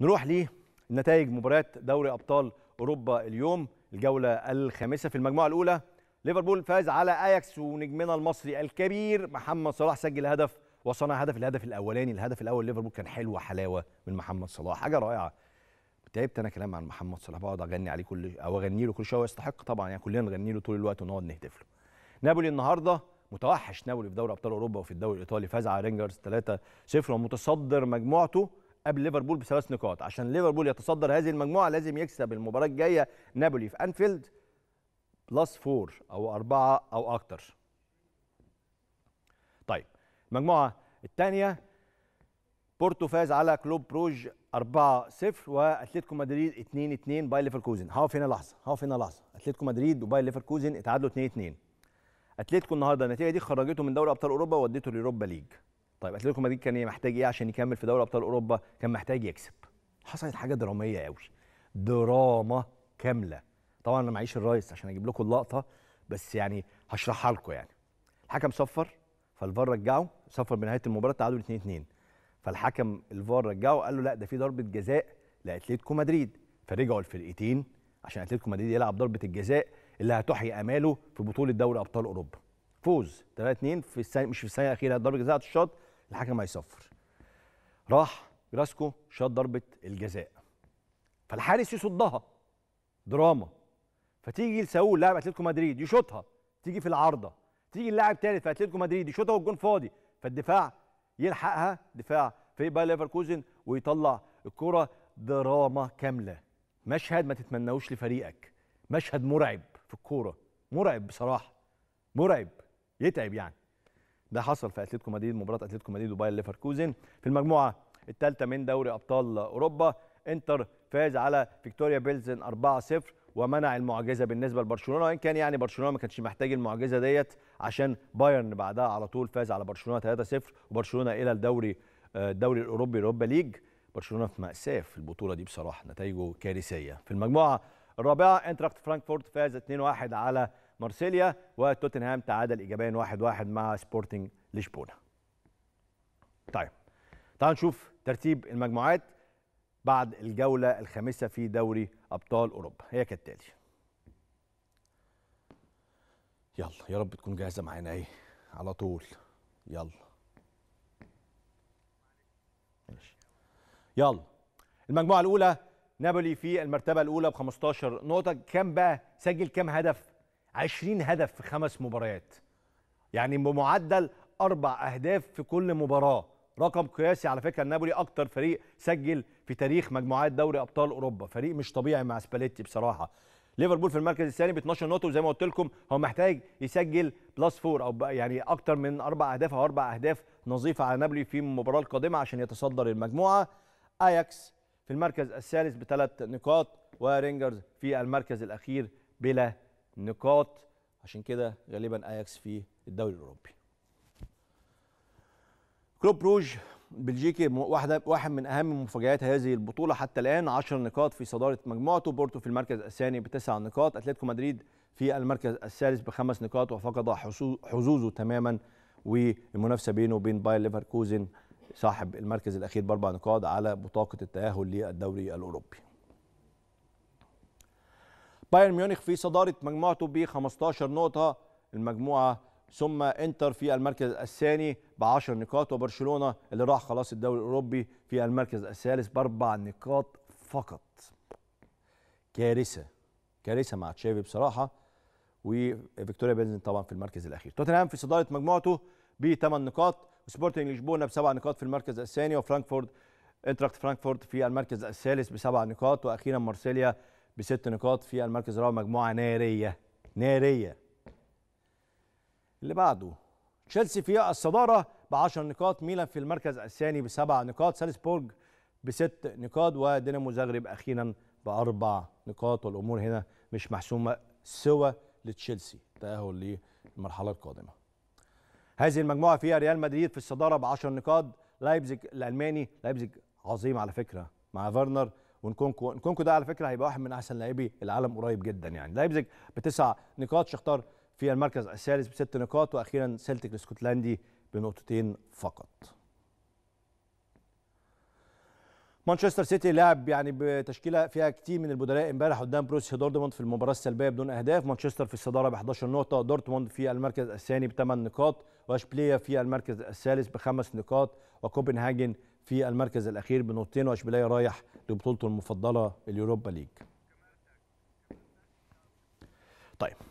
نروح لنتائج مباريات دوري ابطال اوروبا اليوم الجوله الخامسه في المجموعه الاولى ليفربول فاز على اياكس ونجمنا المصري الكبير محمد صلاح سجل هدف وصنع هدف الهدف الاولاني الهدف الاول ليفربول كان حلوه حلاوه من محمد صلاح حاجه رائعه تعبت انا كلام عن محمد صلاح بقعد اغني عليه كل او اغني له كل شويه يستحق طبعا يعني كلنا نغني له طول الوقت ونقعد نهتف له نابولي النهارده متوحش نابولي في دوري ابطال اوروبا وفي الدوري الايطالي فاز على رينجرز 3-0 ومتصدر مجموعته قبل ليفربول بثلاث نقاط عشان ليفربول يتصدر هذه المجموعه لازم يكسب المباراه الجايه نابولي في انفيلد بلس فور او اربعه او اكتر طيب المجموعه الثانيه بورتو فاز على كلوب بروج 4 0 واتلتيكو مدريد 2 2 باي ليفركوزن هقف هنا لحظه هقف هنا لحظه اتلتيكو مدريد وباي ليفركوزن اتعادلوا 2 2 اتلتيكو النهارده النتيجه دي خرجته من دوري ابطال اوروبا وودته لاوروبا ليج طيب اتلتيكو مدريد كان إيه، محتاج ايه عشان يكمل في دوري ابطال اوروبا كان محتاج يكسب حصلت حاجه دراميه قوي دراما كامله طبعا انا معيش الرايس عشان اجيب لكم اللقطه بس يعني هشرحها لكم يعني الحكم صفر فالفار رجعه صفر بنهايه المباراه تعادل 2 2 فالحكم الفار رجعه قال له لا ده في ضربه جزاء لاتلتيكو مدريد فرجعوا الفرقتين عشان اتلتيكو مدريد يلعب ضربه الجزاء اللي هتحيي اماله في بطوله دوري ابطال اوروبا فوز 3 2 في الثانيه مش في الثانيه الاخيره ضربه جزاء الشوط الحكم هيصفر راح جراسكو شاط ضربه الجزاء فالحارس يصدها دراما فتيجي لساول لاعب اتلتيكو مدريد يشوطها تيجي في العارضه تيجي اللاعب الثالث في اتلتيكو مدريد يشوطها والجون فاضي فالدفاع يلحقها دفاع في بقى ليفركوزن ويطلع الكره دراما كامله مشهد ما تتمناهوش لفريقك مشهد مرعب في الكوره مرعب بصراحه مرعب يتعب يعني ده حصل في اتلتيكو مدريد مباراه اتلتيكو مدريد وباير ليفركوزن في المجموعه الثالثه من دوري ابطال اوروبا انتر فاز على فيكتوريا بيلزن 4-0 ومنع المعجزه بالنسبه لبرشلونه وان كان يعني برشلونه ما كانش محتاج المعجزه ديت عشان بايرن بعدها على طول فاز على برشلونه 3-0 وبرشلونه الى الدوري آه، الدوري الاوروبي اوروبا ليج برشلونه في ماساه في البطوله دي بصراحه نتائجه كارثيه في المجموعه الرابعه انتراخت فرانكفورت فاز 2-1 على مارسيليا وتوتنهام تعادل ايجابيا 1-1 واحد واحد مع سبورتنج لشبونه طيب تعال نشوف ترتيب المجموعات بعد الجوله الخامسه في دوري ابطال اوروبا هي كالتالي يلا يا رب تكون جاهزه معانا ايه على طول يلا ماشي يلا المجموعه الاولى نابولي في المرتبه الاولى ب 15 نقطه كام بقى سجل كام هدف 20 هدف في خمس مباريات يعني بمعدل أربع أهداف في كل مباراة رقم قياسي على فكرة نابولي أكتر فريق سجل في تاريخ مجموعات دوري أبطال أوروبا فريق مش طبيعي مع سباليتي بصراحة ليفربول في المركز الثاني ب 12 نقطه وزي ما قلت لكم هو محتاج يسجل بلس فور او يعني اكتر من اربع اهداف او اربع اهداف نظيفه على نابولي في المباراه القادمه عشان يتصدر المجموعه اياكس في المركز الثالث بثلاث نقاط ورينجرز في المركز الاخير بلا نقاط عشان كده غالبا اياكس في الدوري الاوروبي كلوب روج بلجيكي واحده واحد من اهم مفاجات هذه البطوله حتى الان 10 نقاط في صداره مجموعته بورتو في المركز الثاني بتسع نقاط اتلتيكو مدريد في المركز الثالث بخمس نقاط وفقد حظوظه تماما والمنافسه بينه وبين باير ليفركوزن صاحب المركز الاخير باربع نقاط على بطاقه التاهل للدوري الاوروبي بايرن ميونخ في صدارة مجموعته ب 15 نقطة المجموعة ثم انتر في المركز الثاني ب 10 نقاط وبرشلونة اللي راح خلاص الدوري الأوروبي في المركز الثالث بأربع نقاط فقط كارثة كارثة مع تشافي بصراحة وفيكتوريا بيلزن طبعا في المركز الأخير توتنهام في صدارة مجموعته ب 8 نقاط سبورتنج لشبونة بسبع نقاط في المركز الثاني وفرانكفورت انتراكت فرانكفورت في المركز الثالث بسبع نقاط واخيرا مارسيليا بست نقاط في المركز الرابع مجموعه ناريه ناريه اللي بعده تشيلسي في الصداره ب 10 نقاط ميلان في المركز الثاني بسبع نقاط سالسبورج بست نقاط ودينامو زغرب اخيرا باربع نقاط والامور هنا مش محسومه سوى لتشيلسي تاهل للمرحله القادمه هذه المجموعه فيها ريال مدريد في الصداره ب 10 نقاط لايبزيج الالماني لايبزيج عظيم على فكره مع فيرنر ونكونكو نكونكو ده على فكره هيبقى واحد من احسن لاعبي العالم قريب جدا يعني لايبزيج بتسع نقاط شختار في المركز الثالث بست نقاط واخيرا سلتك الاسكتلندي بنقطتين فقط مانشستر سيتي لعب يعني بتشكيله فيها كتير من البدلاء امبارح قدام بروسيا دورتموند في المباراه السلبيه بدون اهداف مانشستر في الصداره ب 11 نقطه دورتموند في المركز الثاني بثمان نقاط واشبليا في المركز الثالث بخمس نقاط وكوبنهاجن في المركز الاخير بنقطتين واشبيليه رايح لبطولته المفضله اليوروبا ليج طيب